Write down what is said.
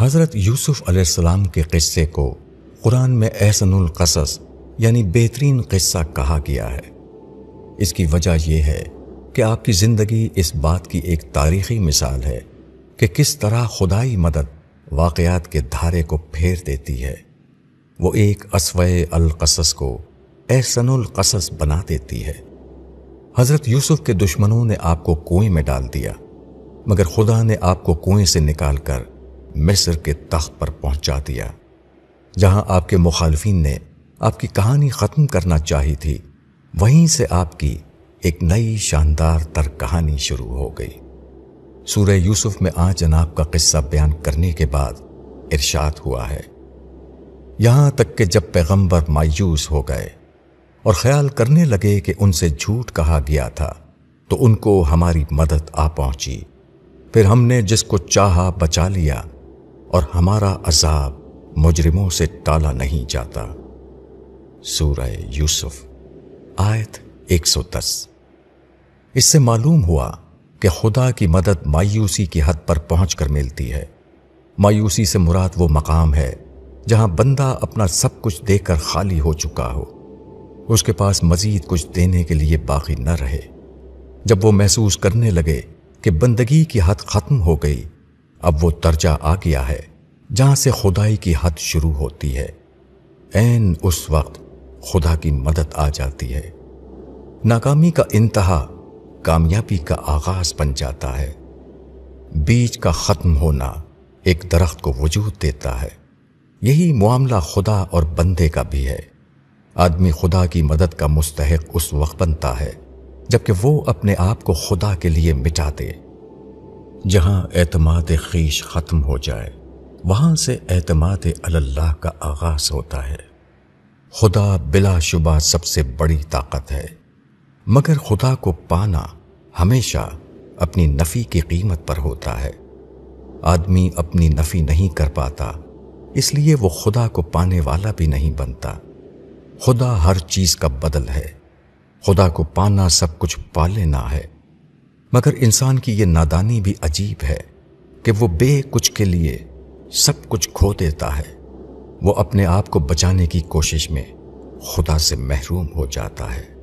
हज़रत यूसुफ अलैहिस्सलाम के किस्से को कुरान में एहसनुल कसस यानी बेहतरीन किस्सा कहा गया है इसकी वजह यह है कि आपकी ज़िंदगी इस बात की एक तारीखी मिसाल है कि किस तरह खुदाई मदद वाक़यात के धारे को फेर देती है वो एक असवय अलकसस को एहसनुल कसस बना देती है हज़रत यूसुफ के दुश्मनों ने आपको कुएं में डाल दिया मगर खुदा ने आपको कुएं से निकाल कर मिस्र के तख्त पर पहुंचा दिया जहां आपके मुखालफिन ने आपकी कहानी ख़त्म करना चाही थी वहीं से आपकी एक नई शानदार तर कहानी शुरू हो गई सूर्य यूसुफ में आज जनाब का किस्सा बयान करने के बाद इर्शाद हुआ है यहां तक कि जब पैगंबर मायूस हो गए और ख्याल करने लगे कि उनसे झूठ कहा गया था तो उनको हमारी मदद आ पहुंची फिर हमने जिसको चाहा बचा लिया और हमारा अजाब मुजरिमों से टाला नहीं जाता सूरह यूसुफ आयत 110 इससे मालूम हुआ कि खुदा की मदद मायूसी की हद पर पहुंचकर कर मिलती है मायूसी से मुराद वो मकाम है जहां बंदा अपना सब कुछ देकर खाली हो चुका हो उसके पास मजीद कुछ देने के लिए बाकी न रहे जब वो महसूस करने लगे कि बंदगी की हद ख़त्म हो गई अब वो तर्जा आ गया है जहां से खुदाई की हद शुरू होती है एन उस वक्त खुदा की मदद आ जाती है नाकामी का इंतहा कामयाबी का आगाज बन जाता है बीज का ख़त्म होना एक दरख्त को वजूद देता है यही मामला खुदा और बंदे का भी है आदमी खुदा की मदद का मुस्तक उस वक्त बनता है जबकि वो अपने आप को खुदा के लिए मिटा दे जहां एतमाद खीश ख़त्म हो जाए वहां से एतमाद अल्लाह का आगाज होता है खुदा बिलाशुबा सबसे बड़ी ताकत है मगर खुदा को पाना हमेशा अपनी नफ़ी की कीमत पर होता है आदमी अपनी नफ़ी नहीं कर पाता इसलिए वो खुदा को पाने वाला भी नहीं बनता खुदा हर चीज़ का बदल है खुदा को पाना सब कुछ पा लेना है मगर इंसान की यह नादानी भी अजीब है कि वो बे कुछ के लिए सब कुछ खो देता है वो अपने आप को बचाने की कोशिश में खुदा से महरूम हो जाता है